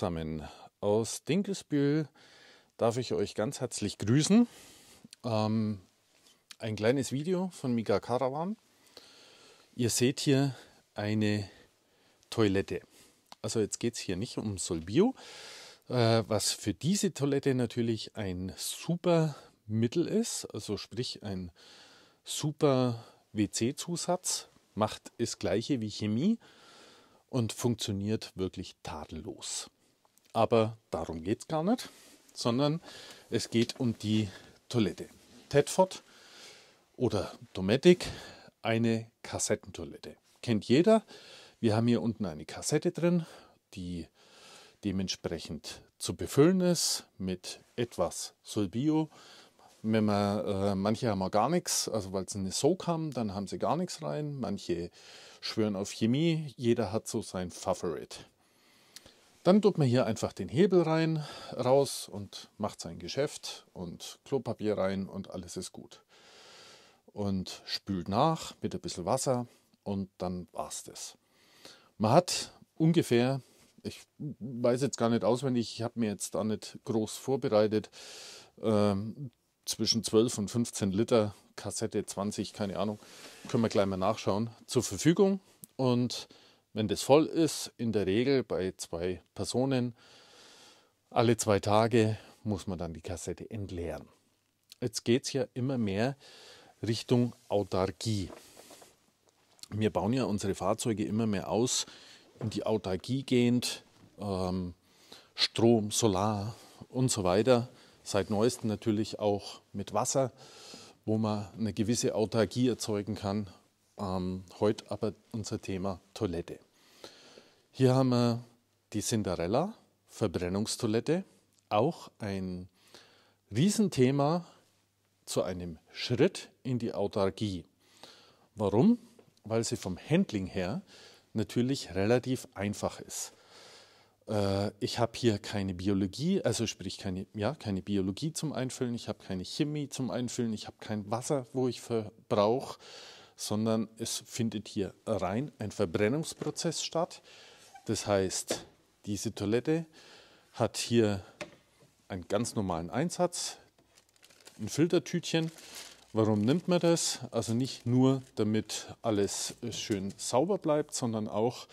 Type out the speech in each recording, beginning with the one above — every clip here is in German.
zusammen. Aus Dinkelsbühl darf ich euch ganz herzlich grüßen. Ähm, ein kleines Video von Mika Caravan. Ihr seht hier eine Toilette. Also jetzt geht es hier nicht um Solbio, äh, was für diese Toilette natürlich ein super Mittel ist, also sprich ein super WC-Zusatz, macht das gleiche wie Chemie und funktioniert wirklich tadellos. Aber darum geht es gar nicht, sondern es geht um die Toilette. Tedford oder Dometic, eine Kassettentoilette. Kennt jeder. Wir haben hier unten eine Kassette drin, die dementsprechend zu befüllen ist mit etwas Solbio. Wenn man, äh, manche haben auch gar nichts, also weil sie eine Soak haben, dann haben sie gar nichts rein. Manche schwören auf Chemie. Jeder hat so sein Favorite. Dann tut man hier einfach den Hebel rein, raus und macht sein Geschäft und Klopapier rein und alles ist gut. Und spült nach mit ein bisschen Wasser und dann war's das. Man hat ungefähr, ich weiß jetzt gar nicht auswendig, ich habe mir jetzt da nicht groß vorbereitet, ähm, zwischen 12 und 15 Liter Kassette 20, keine Ahnung, können wir gleich mal nachschauen, zur Verfügung und wenn das voll ist, in der Regel bei zwei Personen, alle zwei Tage muss man dann die Kassette entleeren. Jetzt geht es ja immer mehr Richtung Autarkie. Wir bauen ja unsere Fahrzeuge immer mehr aus, in die Autarkie gehend, ähm, Strom, Solar und so weiter. Seit neuestem natürlich auch mit Wasser, wo man eine gewisse Autarkie erzeugen kann ähm, heute aber unser Thema Toilette. Hier haben wir die Cinderella, Verbrennungstoilette, auch ein Riesenthema zu einem Schritt in die Autarkie. Warum? Weil sie vom Handling her natürlich relativ einfach ist. Äh, ich habe hier keine Biologie, also sprich keine, ja, keine Biologie zum Einfüllen, ich habe keine Chemie zum Einfüllen, ich habe kein Wasser, wo ich verbrauche sondern es findet hier rein ein Verbrennungsprozess statt. Das heißt, diese Toilette hat hier einen ganz normalen Einsatz, ein Filtertütchen. Warum nimmt man das? Also nicht nur, damit alles schön sauber bleibt, sondern auch,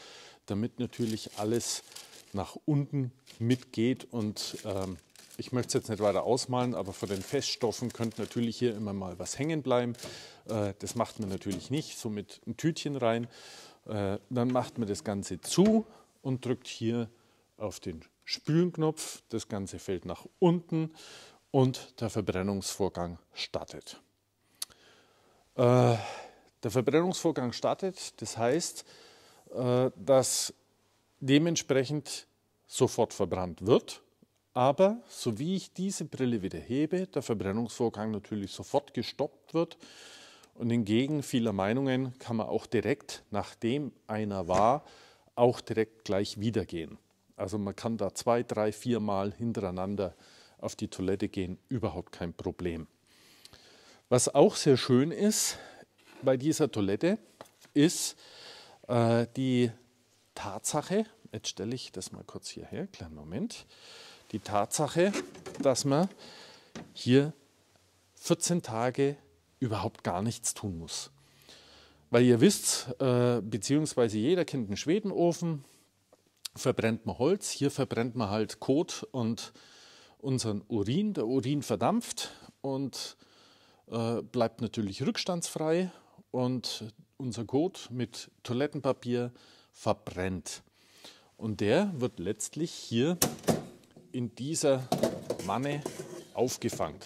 damit natürlich alles nach unten mitgeht und ähm, ich möchte es jetzt nicht weiter ausmalen, aber von den Feststoffen könnte natürlich hier immer mal was hängen bleiben. Äh, das macht man natürlich nicht, so mit ein Tütchen rein. Äh, dann macht man das Ganze zu und drückt hier auf den Spülenknopf. Das Ganze fällt nach unten und der Verbrennungsvorgang startet. Äh, der Verbrennungsvorgang startet, das heißt, äh, dass dementsprechend sofort verbrannt wird aber so wie ich diese Brille wieder hebe, der Verbrennungsvorgang natürlich sofort gestoppt wird. Und entgegen vieler Meinungen kann man auch direkt, nachdem einer war, auch direkt gleich wieder gehen. Also man kann da zwei, drei, vier Mal hintereinander auf die Toilette gehen, überhaupt kein Problem. Was auch sehr schön ist bei dieser Toilette, ist äh, die Tatsache, jetzt stelle ich das mal kurz hierher, kleinen Moment, die Tatsache, dass man hier 14 Tage überhaupt gar nichts tun muss. Weil ihr wisst, äh, beziehungsweise jeder kennt einen Schwedenofen, verbrennt man Holz, hier verbrennt man halt Kot und unseren Urin. Der Urin verdampft und äh, bleibt natürlich rückstandsfrei und unser Kot mit Toilettenpapier verbrennt. Und der wird letztlich hier in dieser Wanne aufgefangen.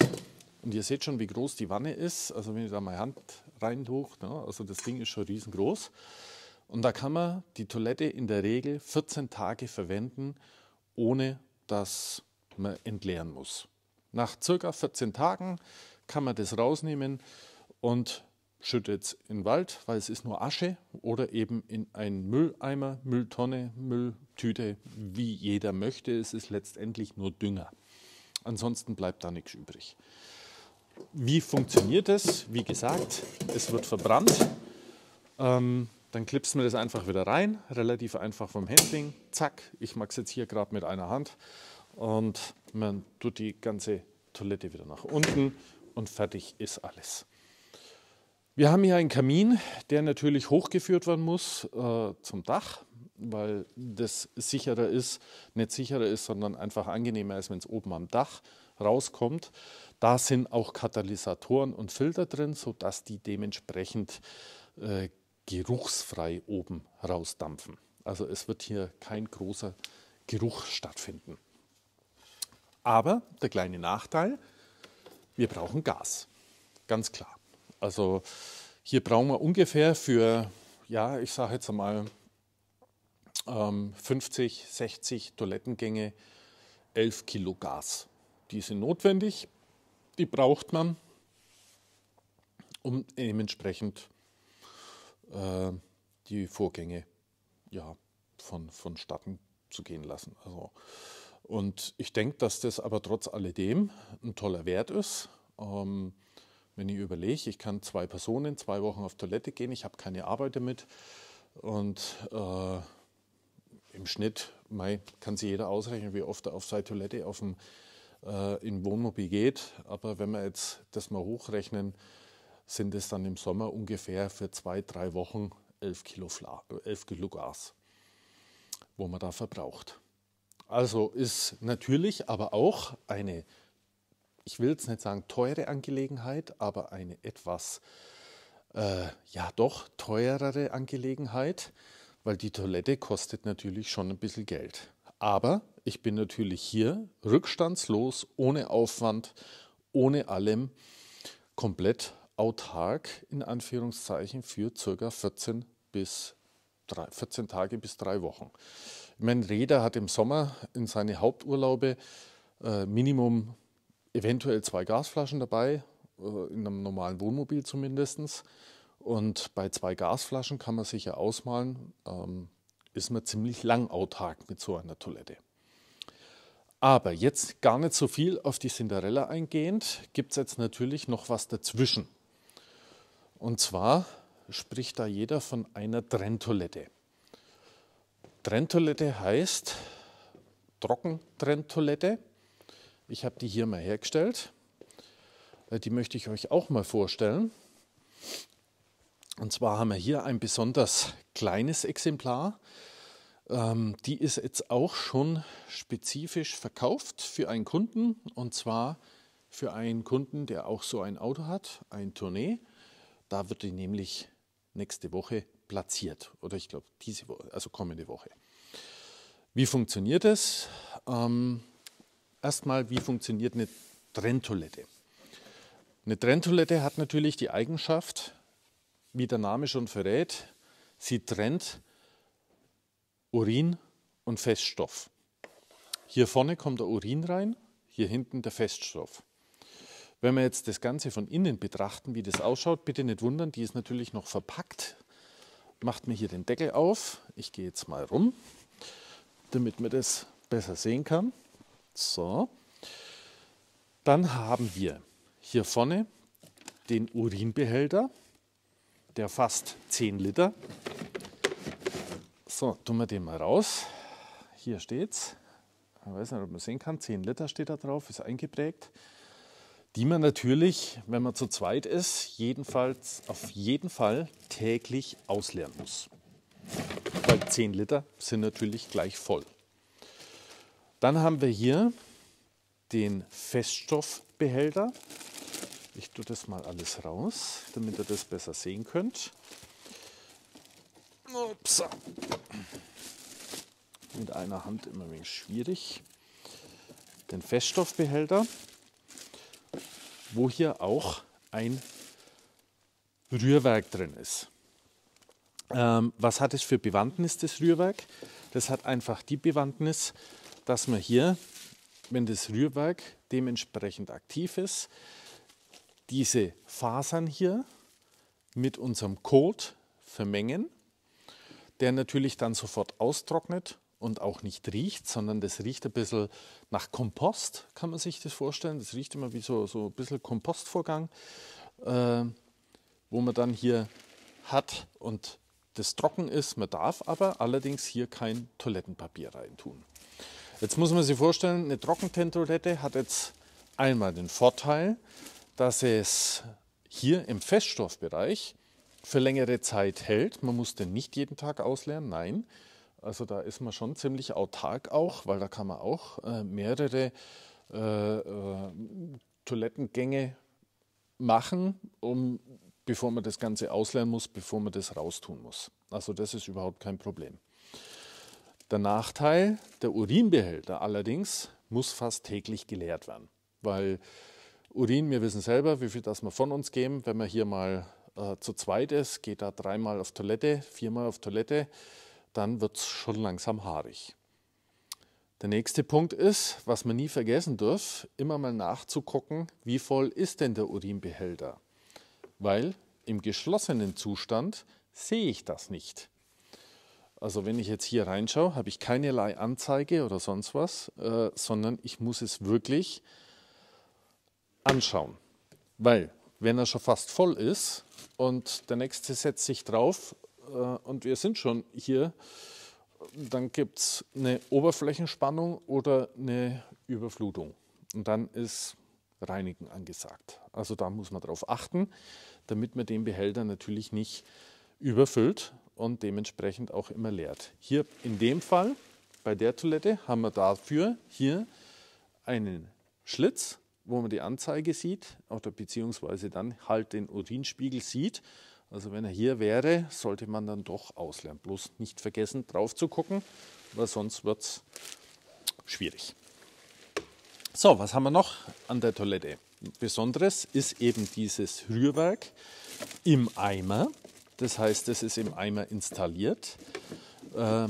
Und ihr seht schon, wie groß die Wanne ist. Also wenn ich da mal Hand rein ne, also das Ding ist schon riesengroß. Und da kann man die Toilette in der Regel 14 Tage verwenden, ohne dass man entleeren muss. Nach circa 14 Tagen kann man das rausnehmen und schüttet es in den Wald, weil es ist nur Asche oder eben in einen Mülleimer, Mülltonne, Mülltüte, wie jeder möchte. Es ist letztendlich nur Dünger. Ansonsten bleibt da nichts übrig. Wie funktioniert es? Wie gesagt, es wird verbrannt. Ähm, dann klipst man das einfach wieder rein, relativ einfach vom Handling. Zack, ich mache es jetzt hier gerade mit einer Hand. Und man tut die ganze Toilette wieder nach unten und fertig ist alles. Wir haben hier einen Kamin, der natürlich hochgeführt werden muss äh, zum Dach, weil das sicherer ist, nicht sicherer ist, sondern einfach angenehmer ist, wenn es oben am Dach rauskommt. Da sind auch Katalysatoren und Filter drin, sodass die dementsprechend äh, geruchsfrei oben rausdampfen. Also es wird hier kein großer Geruch stattfinden. Aber der kleine Nachteil, wir brauchen Gas, ganz klar. Also hier brauchen wir ungefähr für, ja, ich sage jetzt einmal, 50, ähm, 60 Toilettengänge 11 Kilo Gas. Die sind notwendig, die braucht man, um dementsprechend äh, die Vorgänge ja, von, vonstatten zu gehen lassen. Also, und ich denke, dass das aber trotz alledem ein toller Wert ist. Ähm, wenn ich überlege, ich kann zwei Personen zwei Wochen auf Toilette gehen, ich habe keine Arbeit damit und äh, im Schnitt mei, kann sich jeder ausrechnen, wie oft er auf seine Toilette auf dem, äh, im Wohnmobil geht. Aber wenn wir jetzt das mal hochrechnen, sind es dann im Sommer ungefähr für zwei, drei Wochen elf Kilo, Fla 11 Kilo Gas, wo man da verbraucht. Also ist natürlich aber auch eine ich will jetzt nicht sagen teure Angelegenheit, aber eine etwas, äh, ja doch, teurere Angelegenheit, weil die Toilette kostet natürlich schon ein bisschen Geld. Aber ich bin natürlich hier rückstandslos, ohne Aufwand, ohne allem, komplett autark in Anführungszeichen für circa 14 bis 14 Tage bis drei Wochen. Mein Räder hat im Sommer in seine Haupturlaube äh, Minimum eventuell zwei Gasflaschen dabei, äh, in einem normalen Wohnmobil zumindest. Und bei zwei Gasflaschen kann man sich ja ausmalen, ähm, ist man ziemlich lang autark mit so einer Toilette. Aber jetzt gar nicht so viel auf die Cinderella eingehend, gibt es jetzt natürlich noch was dazwischen. Und zwar spricht da jeder von einer Trenntoilette. Trenntoilette heißt Trockentrenntoilette. Ich habe die hier mal hergestellt. Äh, die möchte ich euch auch mal vorstellen. Und zwar haben wir hier ein besonders kleines Exemplar. Ähm, die ist jetzt auch schon spezifisch verkauft für einen Kunden und zwar für einen Kunden, der auch so ein Auto hat, ein Tournee. Da wird die nämlich nächste Woche platziert oder ich glaube diese Woche, also kommende Woche. Wie funktioniert es? Ähm, erstmal, wie funktioniert eine Trenntoilette? Eine Trenntoilette hat natürlich die Eigenschaft, wie der Name schon verrät, sie trennt Urin und Feststoff. Hier vorne kommt der Urin rein, hier hinten der Feststoff. Wenn wir jetzt das Ganze von innen betrachten, wie das ausschaut, bitte nicht wundern, die ist natürlich noch verpackt. Macht mir hier den Deckel auf. Ich gehe jetzt mal rum, damit man das besser sehen kann. So, dann haben wir hier vorne den Urinbehälter, der fast 10 Liter. So, tun wir den mal raus. Hier steht's. Ich weiß nicht, ob man sehen kann. 10 Liter steht da drauf, ist eingeprägt. Die man natürlich, wenn man zu zweit ist, jedenfalls auf jeden Fall täglich ausleeren muss. Weil 10 Liter sind natürlich gleich voll. Dann haben wir hier den Feststoffbehälter. Ich tue das mal alles raus, damit ihr das besser sehen könnt. Ups. Mit einer Hand immer ein wenig schwierig. Den Feststoffbehälter, wo hier auch ein Rührwerk drin ist. Ähm, was hat es für Bewandtnis, das Rührwerk? Das hat einfach die Bewandtnis, dass man hier, wenn das Rührwerk dementsprechend aktiv ist, diese Fasern hier mit unserem Kot vermengen, der natürlich dann sofort austrocknet und auch nicht riecht, sondern das riecht ein bisschen nach Kompost, kann man sich das vorstellen. Das riecht immer wie so, so ein bisschen Kompostvorgang, äh, wo man dann hier hat und das trocken ist. Man darf aber allerdings hier kein Toilettenpapier reintun. Jetzt muss man sich vorstellen, eine Trockententoilette hat jetzt einmal den Vorteil, dass es hier im Feststoffbereich für längere Zeit hält. Man muss den nicht jeden Tag ausleeren, nein. Also da ist man schon ziemlich autark auch, weil da kann man auch äh, mehrere äh, äh, Toilettengänge machen, um, bevor man das Ganze ausleeren muss, bevor man das raustun muss. Also das ist überhaupt kein Problem. Der Nachteil, der Urinbehälter allerdings muss fast täglich geleert werden, weil Urin, wir wissen selber, wie viel das wir von uns geben. Wenn man hier mal äh, zu zweit ist, geht da dreimal auf Toilette, viermal auf Toilette, dann wird es schon langsam haarig. Der nächste Punkt ist, was man nie vergessen darf, immer mal nachzugucken, wie voll ist denn der Urinbehälter? Weil im geschlossenen Zustand sehe ich das nicht. Also wenn ich jetzt hier reinschaue, habe ich keinerlei Anzeige oder sonst was, äh, sondern ich muss es wirklich anschauen. Weil wenn er schon fast voll ist und der nächste setzt sich drauf äh, und wir sind schon hier, dann gibt es eine Oberflächenspannung oder eine Überflutung. Und dann ist Reinigen angesagt. Also da muss man darauf achten, damit man den Behälter natürlich nicht überfüllt, und dementsprechend auch immer leert. Hier in dem Fall, bei der Toilette, haben wir dafür hier einen Schlitz, wo man die Anzeige sieht, oder beziehungsweise dann halt den Urinspiegel sieht. Also wenn er hier wäre, sollte man dann doch ausleeren. Bloß nicht vergessen, drauf zu gucken, weil sonst wird es schwierig. So, was haben wir noch an der Toilette? Besonderes ist eben dieses Rührwerk im Eimer. Das heißt, das ist im Eimer installiert. Ähm,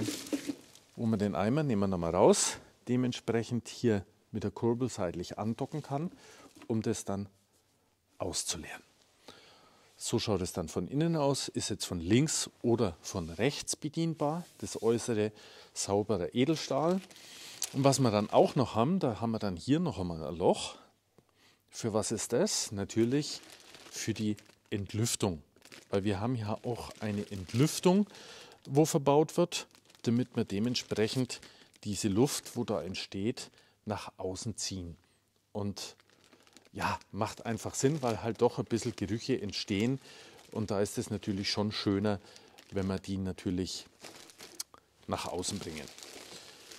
wo man den Eimer, nehmen wir nochmal raus, dementsprechend hier mit der Kurbel seitlich andocken kann, um das dann auszuleeren. So schaut es dann von innen aus, ist jetzt von links oder von rechts bedienbar, das äußere sauberer Edelstahl. Und was wir dann auch noch haben, da haben wir dann hier noch einmal ein Loch. Für was ist das? Natürlich für die Entlüftung weil wir haben ja auch eine Entlüftung, wo verbaut wird, damit wir dementsprechend diese Luft, wo da entsteht, nach außen ziehen. Und ja, macht einfach Sinn, weil halt doch ein bisschen Gerüche entstehen. Und da ist es natürlich schon schöner, wenn wir die natürlich nach außen bringen.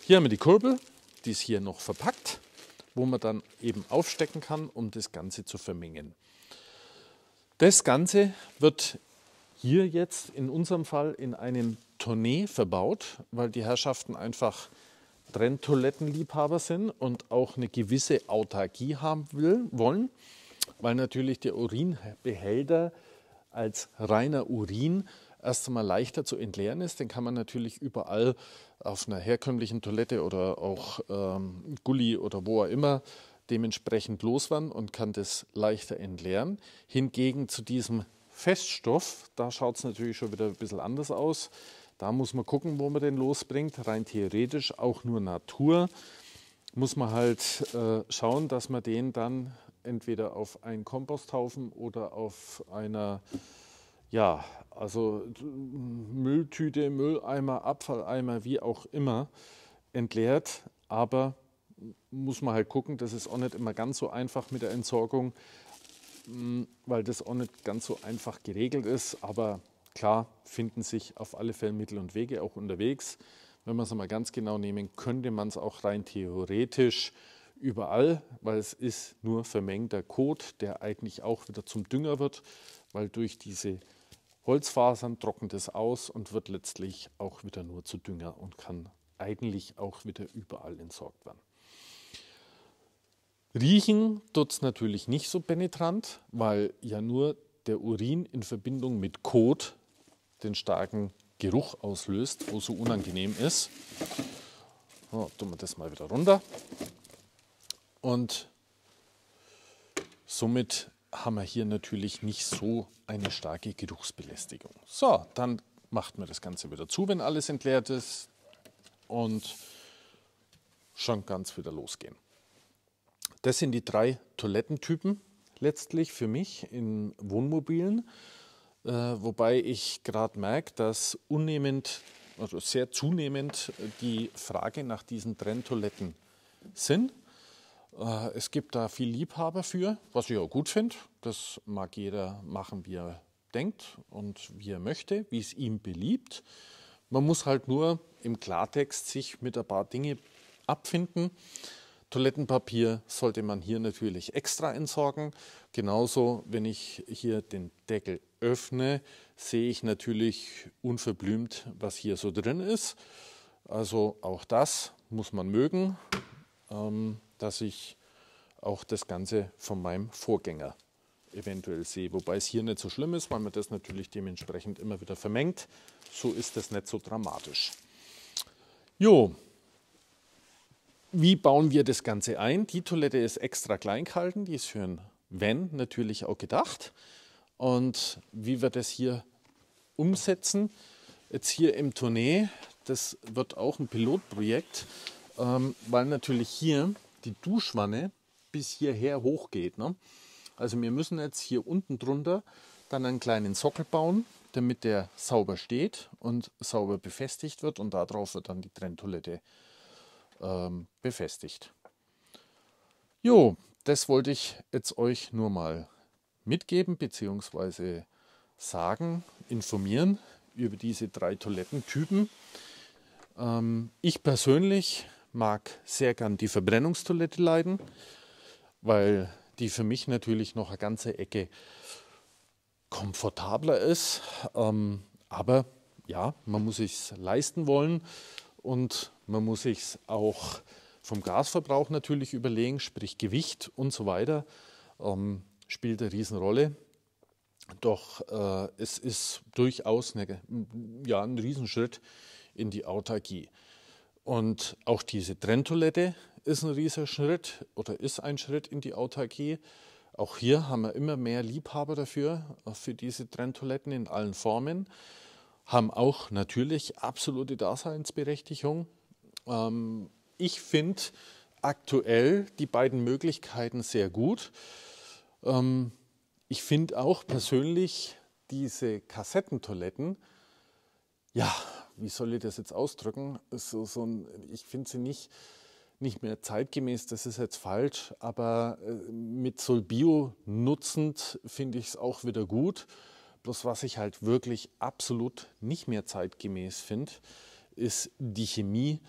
Hier haben wir die Kurbel, die ist hier noch verpackt, wo man dann eben aufstecken kann, um das Ganze zu vermengen. Das Ganze wird hier jetzt in unserem Fall in einem Tournee verbaut, weil die Herrschaften einfach Trenntoilettenliebhaber sind und auch eine gewisse Autarkie haben will, wollen, weil natürlich der Urinbehälter als reiner Urin erst einmal leichter zu entleeren ist. Den kann man natürlich überall auf einer herkömmlichen Toilette oder auch ähm, Gully oder wo auch immer dementsprechend los waren und kann das leichter entleeren. Hingegen zu diesem Feststoff, da schaut es natürlich schon wieder ein bisschen anders aus. Da muss man gucken, wo man den losbringt. Rein theoretisch auch nur Natur. Muss man halt äh, schauen, dass man den dann entweder auf einen Komposthaufen oder auf einer, ja, also Mülltüte, Mülleimer, Abfalleimer, wie auch immer, entleert. Aber muss man halt gucken, das ist auch nicht immer ganz so einfach mit der Entsorgung, mm, weil das auch nicht ganz so einfach geregelt ist. Aber klar finden sich auf alle Fälle Mittel und Wege auch unterwegs. Wenn man es mal ganz genau nehmen, könnte man es auch rein theoretisch überall, weil es ist nur vermengter Kot, der eigentlich auch wieder zum Dünger wird, weil durch diese Holzfasern trocknet es aus und wird letztlich auch wieder nur zu Dünger und kann eigentlich auch wieder überall entsorgt werden. Riechen tut es natürlich nicht so penetrant, weil ja nur der Urin in Verbindung mit Kot den starken Geruch auslöst, wo so unangenehm ist. So, tun wir das mal wieder runter. Und somit haben wir hier natürlich nicht so eine starke Geruchsbelästigung. So, dann macht man das Ganze wieder zu, wenn alles entleert ist und schon ganz wieder losgehen. Das sind die drei Toilettentypen letztlich für mich in Wohnmobilen, äh, wobei ich gerade merke, dass unnehmend, also sehr zunehmend die Frage nach diesen Trenntoiletten sind. Äh, es gibt da viel Liebhaber für, was ich auch gut finde. Das mag jeder machen, wie er denkt und wie er möchte, wie es ihm beliebt. Man muss halt nur im Klartext sich mit ein paar Dinge abfinden Toilettenpapier sollte man hier natürlich extra entsorgen. Genauso, wenn ich hier den Deckel öffne, sehe ich natürlich unverblümt, was hier so drin ist. Also auch das muss man mögen, ähm, dass ich auch das Ganze von meinem Vorgänger eventuell sehe. Wobei es hier nicht so schlimm ist, weil man das natürlich dementsprechend immer wieder vermengt. So ist das nicht so dramatisch. Jo, wie bauen wir das Ganze ein? Die Toilette ist extra klein gehalten, die ist für ein Wenn natürlich auch gedacht. Und wie wir das hier umsetzen, jetzt hier im Tournee, das wird auch ein Pilotprojekt, ähm, weil natürlich hier die Duschwanne bis hierher hochgeht. Ne? Also wir müssen jetzt hier unten drunter dann einen kleinen Sockel bauen, damit der sauber steht und sauber befestigt wird und darauf wird dann die Trenntoilette ähm, befestigt. Jo, das wollte ich jetzt euch nur mal mitgeben bzw. sagen, informieren über diese drei Toilettentypen. Ähm, ich persönlich mag sehr gern die Verbrennungstoilette leiden, weil die für mich natürlich noch eine ganze Ecke komfortabler ist. Ähm, aber ja, man muss es leisten wollen und man muss sich auch vom Gasverbrauch natürlich überlegen, sprich Gewicht und so weiter, ähm, spielt eine Riesenrolle. Doch äh, es ist durchaus eine, mm, ja, ein Riesenschritt in die Autarkie. Und auch diese Trenntoilette ist ein riesiger Schritt oder ist ein Schritt in die Autarkie. Auch hier haben wir immer mehr Liebhaber dafür, äh, für diese Trenntoiletten in allen Formen haben auch natürlich absolute Daseinsberechtigung. Ähm, ich finde aktuell die beiden Möglichkeiten sehr gut. Ähm, ich finde auch persönlich diese Kassettentoiletten, ja, wie soll ich das jetzt ausdrücken? So, so ein, ich finde sie nicht, nicht mehr zeitgemäß, das ist jetzt falsch, aber äh, mit Solbio nutzend finde ich es auch wieder gut. Bloß was ich halt wirklich absolut nicht mehr zeitgemäß finde, ist die Chemie,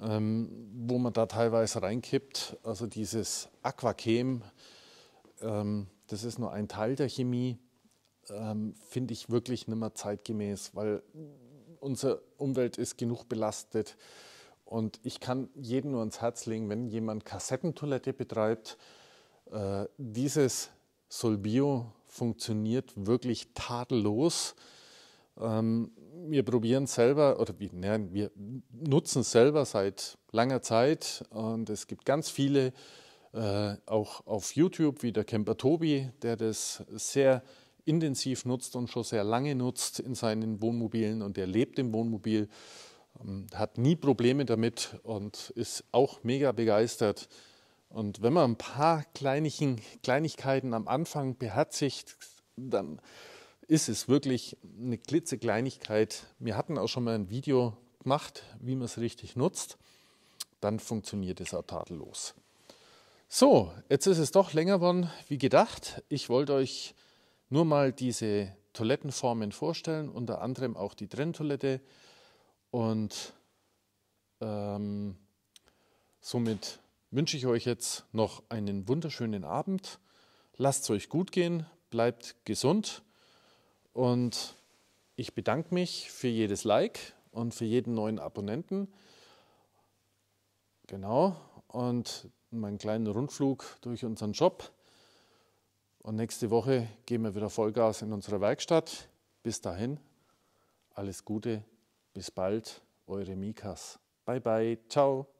ähm, wo man da teilweise reinkippt. Also dieses Aquachem, ähm, das ist nur ein Teil der Chemie, ähm, finde ich wirklich nicht mehr zeitgemäß, weil unsere Umwelt ist genug belastet. Und ich kann jedem nur ans Herz legen, wenn jemand Kassettentoilette betreibt, äh, dieses Solbio funktioniert wirklich tadellos. Ähm, wir probieren selber, oder wir, ne, wir nutzen selber seit langer Zeit und es gibt ganz viele, äh, auch auf YouTube, wie der Camper Tobi, der das sehr intensiv nutzt und schon sehr lange nutzt in seinen Wohnmobilen und der lebt im Wohnmobil, ähm, hat nie Probleme damit und ist auch mega begeistert und wenn man ein paar Kleinigkeiten am Anfang beherzigt, dann ist es wirklich eine klitzekleinigkeit. Wir hatten auch schon mal ein Video gemacht, wie man es richtig nutzt. Dann funktioniert es auch tadellos. So, jetzt ist es doch länger geworden wie gedacht. Ich wollte euch nur mal diese Toilettenformen vorstellen, unter anderem auch die Trenntoilette und ähm, somit wünsche ich euch jetzt noch einen wunderschönen Abend. Lasst es euch gut gehen, bleibt gesund und ich bedanke mich für jedes Like und für jeden neuen Abonnenten. Genau, und meinen kleinen Rundflug durch unseren Shop. Und nächste Woche gehen wir wieder Vollgas in unsere Werkstatt. Bis dahin, alles Gute, bis bald, eure Mikas. Bye bye, ciao.